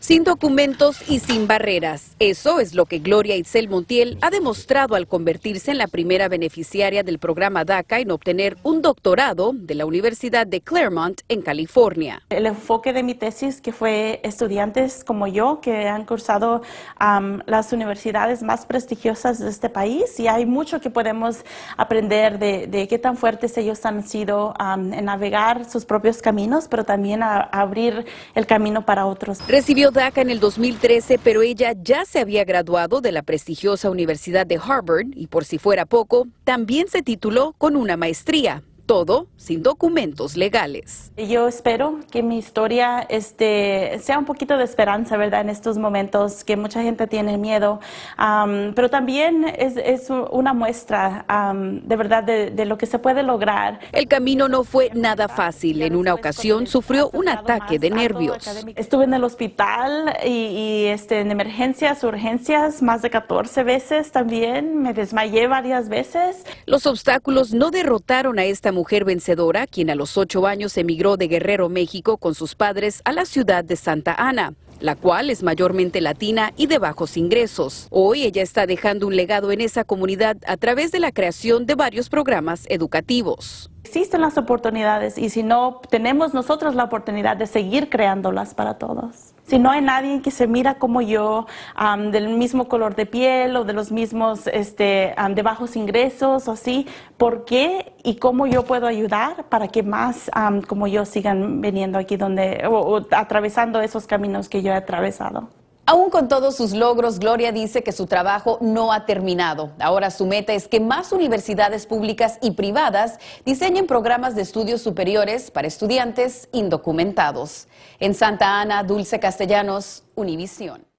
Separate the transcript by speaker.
Speaker 1: sin documentos y sin barreras. Eso es lo que Gloria Itzel Montiel ha demostrado al convertirse en la primera beneficiaria del programa DACA en obtener un
Speaker 2: doctorado de la Universidad de Claremont en California. El enfoque de mi tesis que fue estudiantes como yo que han cursado las universidades más prestigiosas de este país y hay mucho que podemos aprender de, qué tan fuertes ellos han sido en navegar sus propios caminos, pero también abrir el camino para otros. Recibió
Speaker 1: DACA en el 2013, pero ella ya se había graduado de la prestigiosa Universidad de Harvard y por si fuera poco, también se tituló con una maestría todo sin documentos
Speaker 2: legales. Yo espero que mi historia este, sea un poquito de esperanza, ¿verdad? En estos momentos que mucha gente tiene miedo, pero también es, una muestra de verdad de, lo que se puede lograr. El camino no fue nada fácil. En una ocasión sufrió un ataque de nervios. Estuve en el hospital y, este, en emergencias, urgencias, más de 14 veces también. Me desmayé varias veces. Los obstáculos no derrotaron a esta mujer mujer
Speaker 1: vencedora, quien a los ocho años emigró de Guerrero, México, con sus padres a la ciudad de Santa Ana la cual es mayormente latina y de bajos ingresos. Hoy ella está dejando un legado en esa comunidad a través de la creación de varios programas educativos existen
Speaker 2: las oportunidades y si no, tenemos nosotros la oportunidad de seguir creándolas para todos. Si no hay nadie que se mira como yo, del mismo color de piel o de los mismos, este, de bajos ingresos o así, ¿por qué y cómo yo puedo ayudar para que más como yo sigan viniendo aquí donde, o atravesando esos caminos que yo he atravesado?
Speaker 1: Aún con todos sus logros, Gloria dice que su trabajo no ha terminado. Ahora su meta es que más universidades públicas y privadas diseñen programas de estudios superiores para estudiantes indocumentados. En Santa Ana, Dulce Castellanos, Univisión.